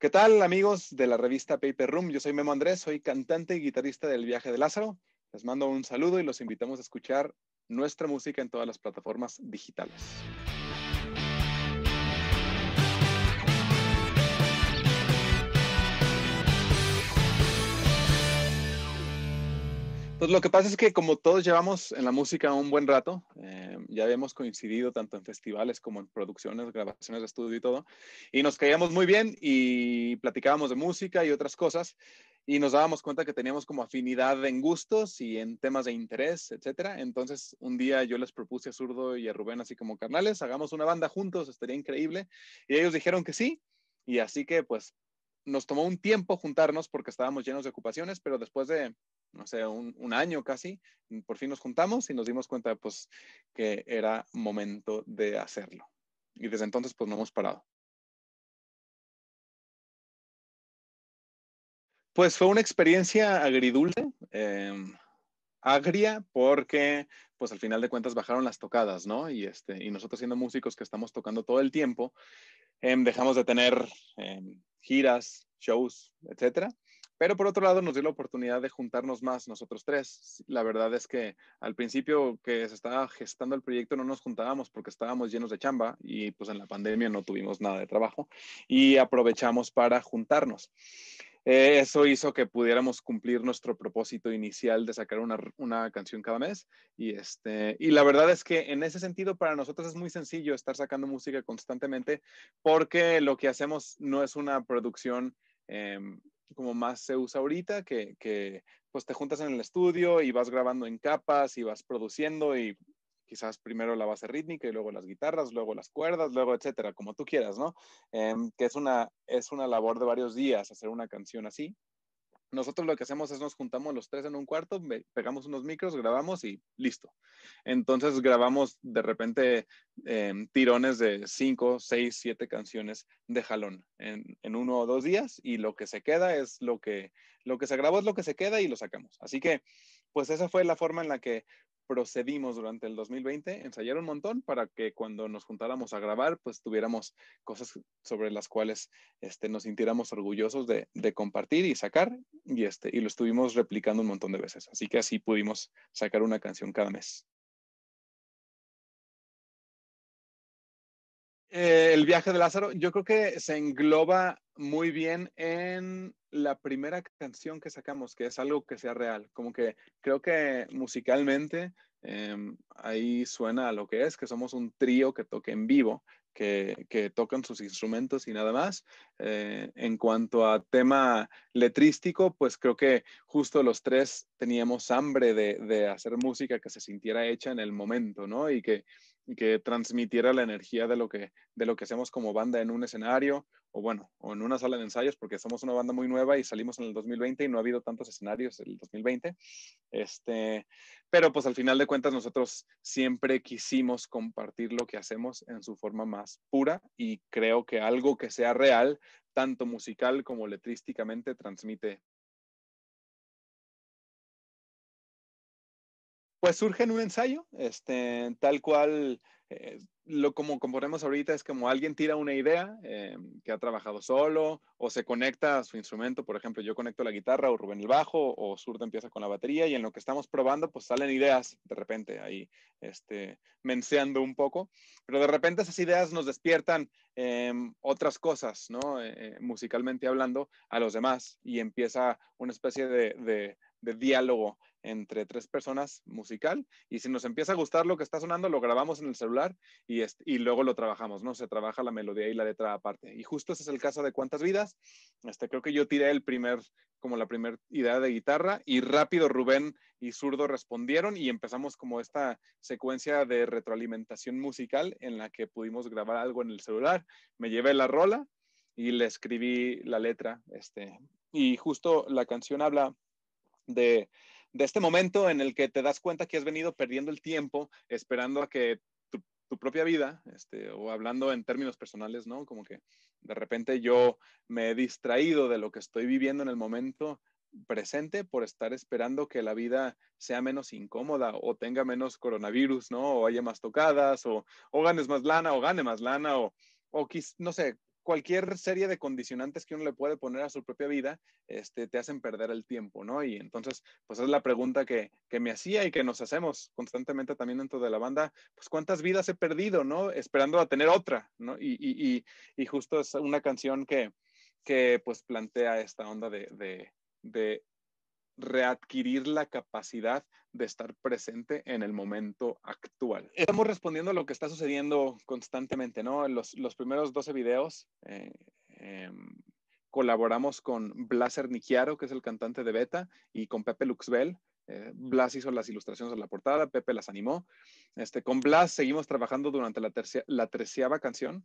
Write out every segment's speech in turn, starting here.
¿Qué tal amigos de la revista Paper Room? Yo soy Memo Andrés, soy cantante y guitarrista del Viaje de Lázaro. Les mando un saludo y los invitamos a escuchar nuestra música en todas las plataformas digitales. Pues lo que pasa es que como todos llevamos en la música un buen rato, eh, ya habíamos coincidido tanto en festivales como en producciones, grabaciones de estudio y todo, y nos caíamos muy bien y platicábamos de música y otras cosas, y nos dábamos cuenta que teníamos como afinidad en gustos y en temas de interés, etcétera. Entonces, un día yo les propuse a Zurdo y a Rubén, así como carnales, hagamos una banda juntos, estaría increíble, y ellos dijeron que sí, y así que pues nos tomó un tiempo juntarnos porque estábamos llenos de ocupaciones, pero después de no sé, un, un, año casi, por fin nos juntamos y nos dimos cuenta, pues, que era momento de hacerlo. Y desde entonces, pues, no hemos parado. Pues fue una experiencia agridulce, em, agria, porque, pues, al final de cuentas bajaron las tocadas, ¿no? Y, este, y nosotros siendo músicos que estamos tocando todo el tiempo, em, dejamos de tener em, giras, shows, etcétera pero por otro lado nos dio la oportunidad de juntarnos más nosotros tres. La verdad es que al principio que se estaba gestando el proyecto no nos juntábamos porque estábamos llenos de chamba y pues en la pandemia no tuvimos nada de trabajo y aprovechamos para juntarnos. Eh, eso hizo que pudiéramos cumplir nuestro propósito inicial de sacar una, canción cada mes. Y, este, y la verdad es que en ese sentido para nosotros es muy sencillo estar sacando música constantemente porque lo que hacemos no es una producción... Em, como más se usa ahorita, que, que pues te juntas en el estudio y vas grabando en capas y vas produciendo y quizás primero la base rítmica y luego las guitarras, luego las cuerdas, luego etcétera, como tú quieras, ¿no? Em, que es una, es una labor de varios días hacer una canción así nosotros lo que hacemos es nos juntamos los tres en un cuarto, pegamos unos micros, grabamos y listo. Entonces grabamos de repente em, tirones de cinco, seis, siete canciones de jalón en, en, uno o dos días y lo que se queda es lo que, lo que se grabó es lo que se queda y lo sacamos. Así que pues esa fue la forma en la que procedimos durante el 2020, ensayar un montón para que cuando nos juntáramos a grabar, pues tuviéramos cosas sobre las cuales este, nos sintiéramos orgullosos de, de, compartir y sacar, y, este, y lo estuvimos replicando un montón de veces. Así que así pudimos sacar una canción cada mes. Eh, el viaje de Lázaro, yo creo que se engloba muy bien en la primera canción que sacamos, que es algo que sea real. Como que creo que musicalmente em, ahí suena lo que es, que somos un trío que toque en vivo, que, tocan sus instrumentos y nada más. Eh, en cuanto a tema letrístico, pues creo que justo los tres teníamos hambre de, de hacer música que se sintiera hecha en el momento, ¿no? Y que que transmitiera la energía de lo que, de lo que hacemos como banda en un escenario o bueno, o en una sala de ensayos, porque somos una banda muy nueva y salimos en el 2020 y no ha habido tantos escenarios en el 2020. Este, pero pues al final de cuentas nosotros siempre quisimos compartir lo que hacemos en su forma más pura y creo que algo que sea real, tanto musical como letrísticamente, transmite pues surge en un ensayo, este, tal cual, eh, lo como componemos ahorita es como alguien tira una idea eh, que ha trabajado solo o se conecta a su instrumento, por ejemplo, yo conecto la guitarra o Rubén el bajo o Zurdo empieza con la batería y en lo que estamos probando pues salen ideas de repente ahí, este, menseando un poco, pero de repente esas ideas nos despiertan eh, otras cosas, ¿no? musicalmente hablando a los demás y empieza una especie de de diálogo entre tres personas musical y si nos empieza a gustar lo que está sonando lo grabamos en el celular y, y luego lo trabajamos, ¿no? Se trabaja la melodía y la letra aparte. Y justo ese es el caso de Cuántas Vidas. Este, creo que yo tiré el primer, como la primera idea de guitarra y rápido Rubén y Zurdo respondieron y empezamos como esta secuencia de retroalimentación musical en la que pudimos grabar algo en el celular. Me llevé la rola y le escribí la letra. Este, y justo la canción habla de, este momento en el que te das cuenta que has venido perdiendo el tiempo esperando a que tu, propia vida, este, o hablando en términos personales, ¿no? Como que de repente yo me he distraído de lo que estoy viviendo en el momento presente por estar esperando que la vida sea menos incómoda o tenga menos coronavirus, ¿no? O haya más tocadas o, o ganes más lana o gane más lana o, o no sé, cualquier serie de condicionantes que uno le puede poner a su propia vida, este, te hacen perder el tiempo, ¿no? Y entonces, pues es la pregunta que, que me hacía y que nos hacemos constantemente también dentro de la banda, pues cuántas vidas he perdido, ¿no? Esperando a tener otra, ¿no? Y, y, y, justo es una canción que, que pues plantea esta onda de, de, de readquirir la capacidad de estar presente en el momento actual. Eh, estamos respondiendo a lo que está sucediendo constantemente, ¿no? Los, los primeros 12 videos eh, em, colaboramos con Blas Niquiaro, que es el cantante de Beta, y con Pepe Luxbel. Eh, Blas hizo las ilustraciones de la portada, Pepe las animó. Este, con Blas seguimos trabajando durante la, tercera, la treceava canción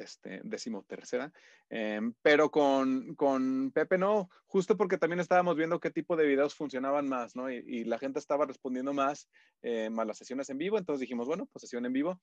este, decimotercera, em, pero con, Pepe no, justo porque también estábamos viendo qué tipo de videos funcionaban más, ¿no? Y, la gente estaba respondiendo más, eh, las sesiones en vivo, entonces dijimos, bueno, pues sesión en vivo.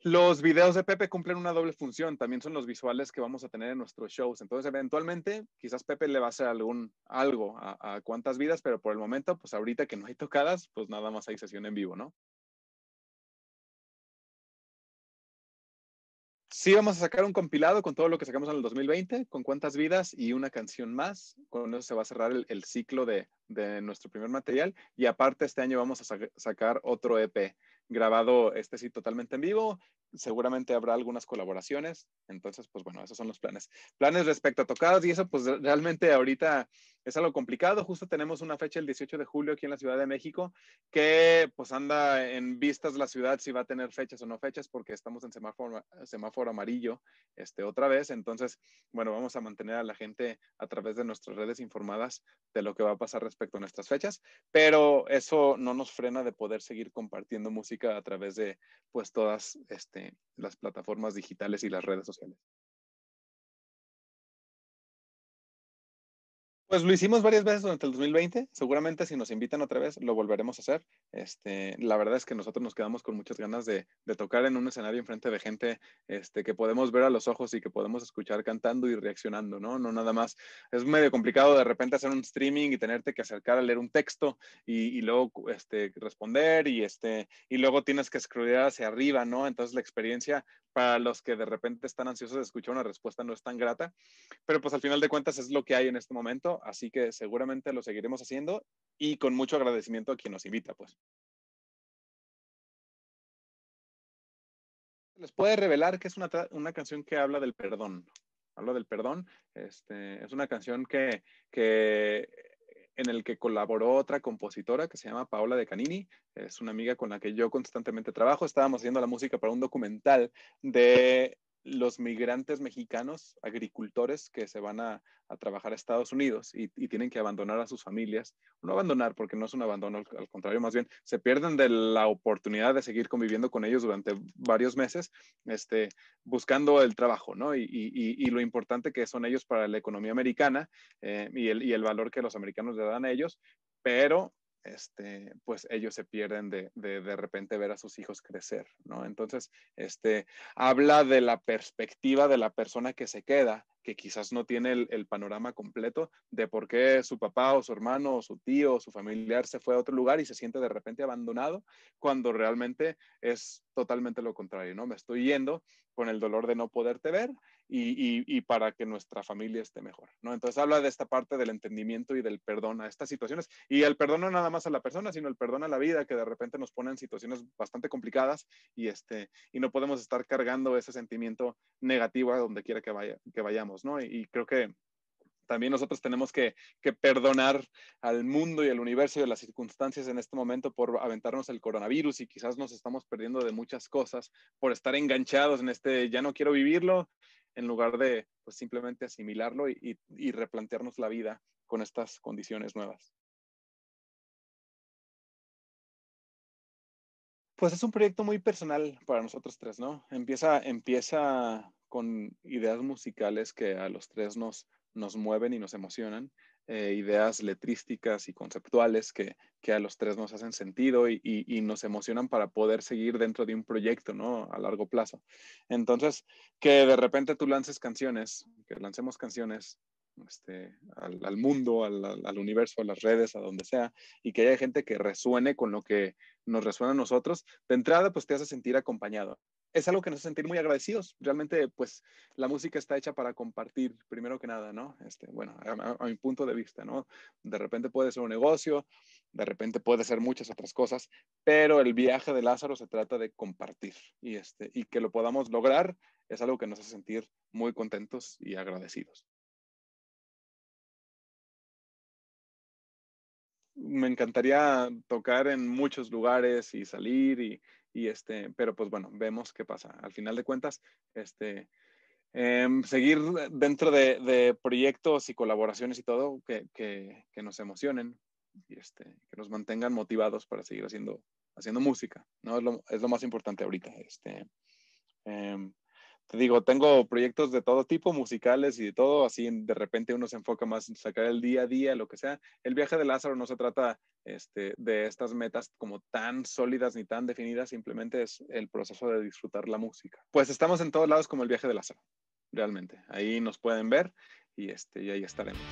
Los videos de Pepe cumplen una doble función, también son los visuales que vamos a tener en nuestros shows, entonces eventualmente quizás Pepe le va a hacer algún, algo a, a cuántas vidas, pero por el momento, pues ahorita que no hay tocadas, pues nada más hay sesión en vivo, ¿no? Sí, vamos a sacar un compilado con todo lo que sacamos en el 2020, con cuántas vidas y una canción más. Con eso se va a cerrar el, ciclo de, nuestro primer material. Y aparte, este año vamos a sacar otro EP grabado, este sí, totalmente en vivo seguramente habrá algunas colaboraciones. Entonces, pues bueno, esos son los planes. Planes respecto a tocadas y eso, pues realmente ahorita es algo complicado. Justo tenemos una fecha el 18 de julio aquí en la Ciudad de México que pues anda en vistas la ciudad si va a tener fechas o no fechas porque estamos en semáforo, semáforo amarillo este, otra vez. Entonces, bueno, vamos a mantener a la gente a través de nuestras redes informadas de lo que va a pasar respecto a nuestras fechas, pero eso no nos frena de poder seguir compartiendo música a través de pues todas este, este, las plataformas digitales y las redes sociales. Pues lo hicimos varias veces durante el 2020. Seguramente si nos invitan otra vez lo volveremos a hacer. Este, la verdad es que nosotros nos quedamos con muchas ganas de, de tocar en un escenario enfrente de gente este, que podemos ver a los ojos y que podemos escuchar cantando y reaccionando, ¿no? No nada más. Es medio complicado de repente hacer un streaming y tenerte que acercar a leer un texto y, y luego este, responder y, este, y luego tienes que escribir hacia arriba, ¿no? Entonces la experiencia para los que de repente están ansiosos de escuchar una respuesta no es tan grata, pero pues al final de cuentas es lo que hay en este momento así que seguramente lo seguiremos haciendo y con mucho agradecimiento a quien nos invita, pues. Les puede revelar que es una, canción que habla del perdón. Habla del perdón. Este, es una canción que, que en el que colaboró otra compositora que se llama Paola de Canini. Es una amiga con la que yo constantemente trabajo. Estábamos haciendo la música para un documental de los migrantes mexicanos, agricultores que se van a, trabajar a Estados Unidos y, tienen que abandonar a sus familias, no abandonar porque no es un abandono, al, contrario, más bien se pierden de la oportunidad de seguir conviviendo con ellos durante varios meses, este, buscando el trabajo, ¿no? Y, lo importante que son ellos para la economía americana eh, y, el, valor que los americanos le dan a ellos, pero este, pues ellos se pierden de, de, repente ver a sus hijos crecer, ¿no? Entonces, este, habla de la perspectiva de la persona que se queda, que quizás no tiene el, panorama completo de por qué su papá o su hermano o su tío o su familiar se fue a otro lugar y se siente de repente abandonado, cuando realmente es totalmente lo contrario, ¿no? Me estoy yendo con el dolor de no poderte ver y, para que nuestra familia esté mejor, ¿no? Entonces habla de esta parte del entendimiento y del perdón a estas situaciones y el perdón no nada más a la persona, sino el perdón a la vida que de repente nos pone en situaciones bastante complicadas y, este, y no podemos estar cargando ese sentimiento negativo a donde quiera que, vaya, que vayamos, ¿no? Y, creo que también nosotros tenemos que, que, perdonar al mundo y al universo y a las circunstancias en este momento por aventarnos el coronavirus y quizás nos estamos perdiendo de muchas cosas por estar enganchados en este, ya no quiero vivirlo, en lugar de pues, simplemente asimilarlo y, replantearnos la vida con estas condiciones nuevas. Pues es un proyecto muy personal para nosotros tres, ¿no? Empieza, empieza con ideas musicales que a los tres nos, nos mueven y nos emocionan. Eh, ideas letrísticas y conceptuales que, a los tres nos hacen sentido y, nos emocionan para poder seguir dentro de un proyecto, ¿no? A largo plazo. Entonces, que de repente tú lances canciones, que lancemos canciones este, al, mundo, al, al, universo, a las redes, a donde sea, y que haya gente que resuene con lo que nos resuena a nosotros, de entrada pues te hace sentir acompañado, es algo que nos hace sentir muy agradecidos. Realmente, pues, la música está hecha para compartir, primero que nada, ¿no? Este, bueno, a, mi punto de vista, ¿no? De repente puede ser un negocio, de repente puede ser muchas otras cosas, pero el viaje de Lázaro se trata de compartir y, este, y que lo podamos lograr es algo que nos hace sentir muy contentos y agradecidos. Me encantaría tocar en muchos lugares y salir y, este, pero pues bueno, vemos qué pasa. Al final de cuentas, este, em, seguir dentro de, proyectos y colaboraciones y todo que, nos emocionen y este, que nos mantengan motivados para seguir haciendo, haciendo música, ¿no? Es lo, más importante ahorita. Este, em, te digo, tengo proyectos de todo tipo, musicales y de todo, así de repente uno se enfoca más en sacar el día a día, lo que sea. El viaje de Lázaro no se trata este, de estas metas como tan sólidas ni tan definidas, simplemente es el proceso de disfrutar la música. Pues estamos en todos lados como el viaje de Lázaro, realmente. Ahí nos pueden ver y, este, y ahí estaremos.